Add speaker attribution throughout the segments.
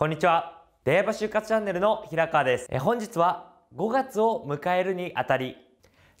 Speaker 1: こんにちは。出会い場就活チャンネルの平川です。え本日は5月を迎えるにあたり、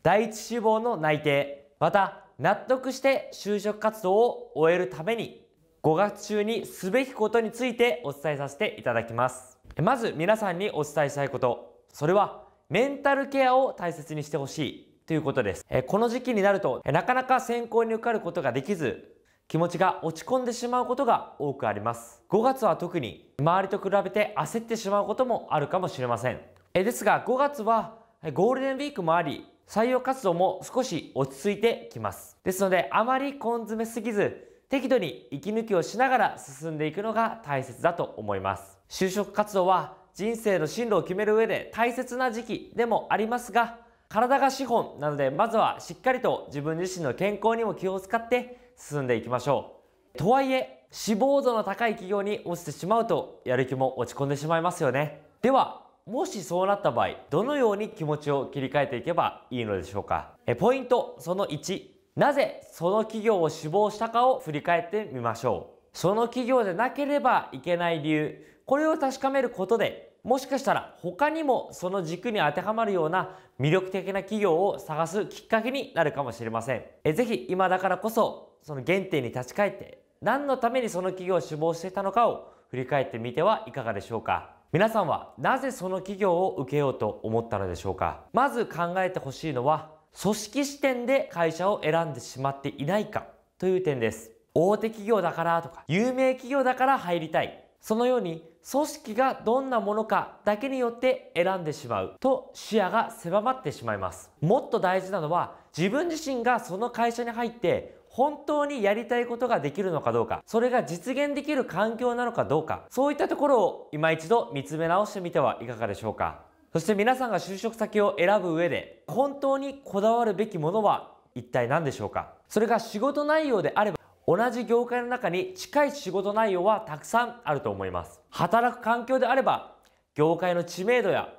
Speaker 1: 第一志望の内定、また納得して就職活動を終えるために、5月中にすべきことについてお伝えさせていただきます。まず皆さんにお伝えしたいこと、それはメンタルケアを大切にしてほしいということです。えこの時期になると、なかなか選考に受かることができず、気持ちが落ち込んでしまうことが多くあります5月は特に周りと比べて焦ってしまうこともあるかもしれませんえですが5月はゴールデンウィークもあり採用活動も少し落ち着いてきますですのであまり根詰めすぎず適度に息抜きをしながら進んでいくのが大切だと思います就職活動は人生の進路を決める上で大切な時期でもありますが体が資本なのでまずはしっかりと自分自身の健康にも気を使って進んでいきましょうとはいえ志望度の高い企業に落ちてしまうとやる気も落ち込んでしまいますよねではもしそうなった場合どのように気持ちを切り替えていけばいいのでしょうかえポイントその1なぜその企業を志望したかを振り返ってみましょうその企業でなければいけない理由これを確かめることでもしかしたら他にもその軸に当てはまるような魅力的な企業を探すきっかけになるかもしれませんえぜひ今だからこそその原点に立ち返って何のためにその企業を志望していたのかを振り返ってみてはいかがでしょうか皆さんはなぜその企業を受けようと思ったのでしょうかまず考えてほしいのは組織視点で会社を選んでしまっていないかという点です大手企業だからとか有名企業だから入りたいそのように組織がどんなものかだけによって選んでしまうと視野が狭まってしまいます。もっと大事なのは自分自身がその会社に入って本当にやりたいことができるのかどうか、それが実現できる環境なのかどうか、そういったところを今一度見つめ直してみてはいかがでしょうか。そして皆さんが就職先を選ぶ上で、本当にこだわるべきものは一体何でしょうかそれが仕事内容であれば同じ業界の中に近い仕事内容はたくさんあると思います。働く環境であれば、業界の知名度や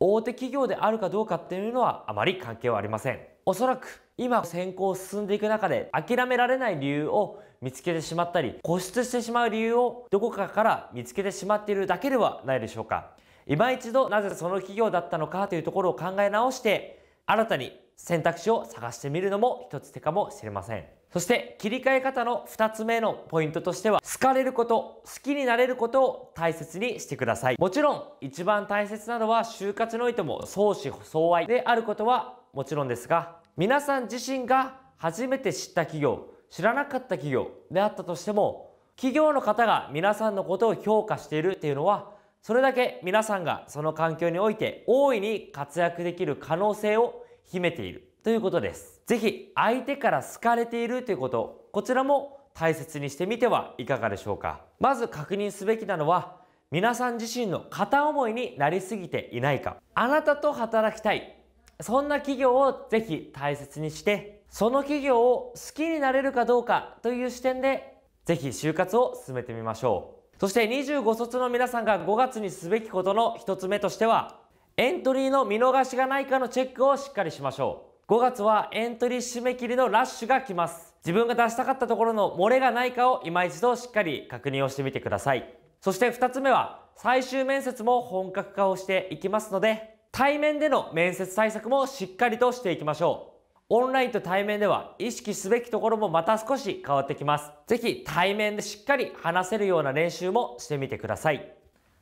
Speaker 1: 大手企業であるかどうかっていうのはあまり関係はありません。おそらく今先行進んでいく中で諦められない理由を見つけてしまったり固執してしまう理由をどこかから見つけてしまっているだけではないでしょうか今一度なぜその企業だったのかというところを考え直して新たに選択肢を探してみるのも一つ手かもしれませんそして切り替え方の2つ目のポイントとしては好かれること好きになれることを大切にしてくださいもちろん一番大切なのは就活においても相思相愛であることはもちろんですが皆さん自身が初めて知った企業知らなかった企業であったとしても企業の方が皆さんのことを評価しているっていうのはそれだけ皆さんがその環境において大いに活躍できる可能性を秘めているということです。ぜひ相手から好かれているということ、こちらも大切にしてみてはいかがでしょうか。まず確認すべきなのは、皆さん自身の片思いになりすぎていないか。あなたと働きたい。そんな企業をぜひ大切にして、その企業を好きになれるかどうかという視点で、ぜひ就活を進めてみましょう。そして25卒の皆さんが5月にすべきことの1つ目としては、エントリーの見逃しがないかのチェックをしっかりしましょう。5月はエントリー締め切りのラッシュが来ます自分が出したかったところの漏れがないかを今一度しっかり確認をしてみてくださいそして2つ目は最終面接も本格化をしていきますので対面での面接対策もしっかりとしていきましょうオンラインと対面では意識すべきところもまた少し変わってきます。ぜひ対面でしっかり話せるような練習もしてみてください。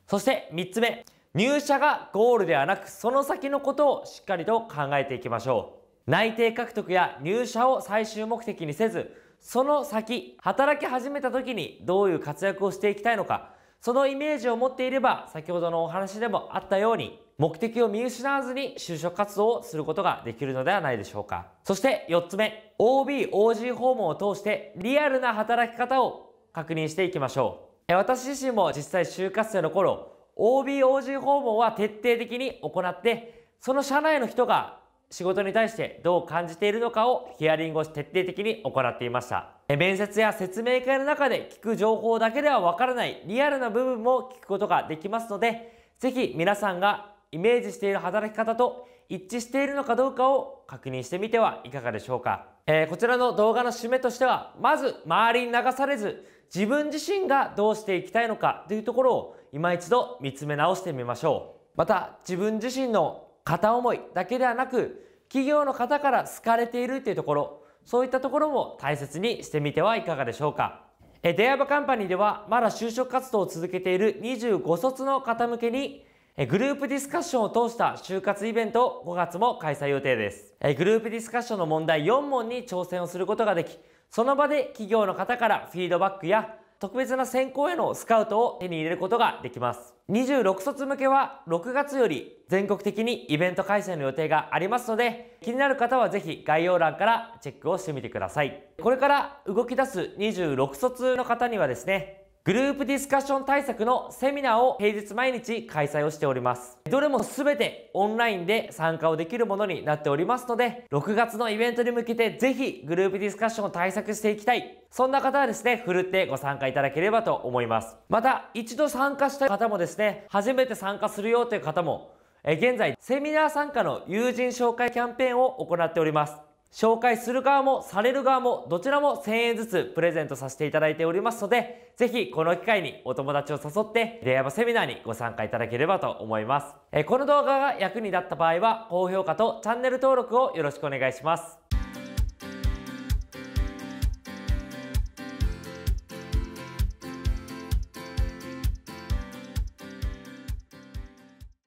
Speaker 1: そして3つ目、入社がゴールではなくその先のことをしっかりと考えていきましょう。内定獲得や入社を最終目的にせず、その先、働き始めた時にどういう活躍をしていきたいのか、そのイメージを持っていれば、先ほどのお話でもあったように、目的を見失わずに就職活動をすることができるのではないでしょうか。そして4つ目、OB、OG 訪問を通してリアルな働き方を確認していきましょう。私自身も実際就活生の頃、OB、OG 訪問は徹底的に行って、その社内の人が仕事に対してどう感じているのかをヒアリングを徹底的に行っていました面接や説明会の中で聞く情報だけではわからないリアルな部分も聞くことができますので是非皆さんがイメージしている働き方と一致しているのかどうかを確認してみてはいかがでしょうか、えー、こちらの動画の締めとしてはまず周りに流されず自分自身がどうしていきたいのかというところを今一度見つめ直してみましょうまた自分自身の片思いだけではなく企業の方から好かれているというところそういったところも大切にしてみてはいかがでしょうかえデアバカンパニーではまだ就職活動を続けている25卒の方向けにグループディスカッションを通した就活イベントを5月も開催予定ですグループディスカッションの問題4問に挑戦をすることができその場で企業の方からフィードバックや特別な選考へのスカウトを手に入れることができます。26卒向けは6月より全国的にイベント開催の予定がありますので気になる方はぜひ概要欄からチェックをしてみてくださいこれから動き出す26卒の方にはですねグループディスカッション対策のセミナーを平日毎日開催をしております。どれも全てオンラインで参加をできるものになっておりますので、6月のイベントに向けてぜひグループディスカッションを対策していきたい。そんな方はですね、ふるってご参加いただければと思います。また、一度参加した方もですね、初めて参加するよという方も、え現在、セミナー参加の友人紹介キャンペーンを行っております。紹介する側もされる側もどちらも1000円ずつプレゼントさせていただいておりますので、ぜひこの機会にお友達を誘ってレアバセミナーにご参加いただければと思います。えこの動画が役に立った場合は高評価とチャンネル登録をよろしくお願いします。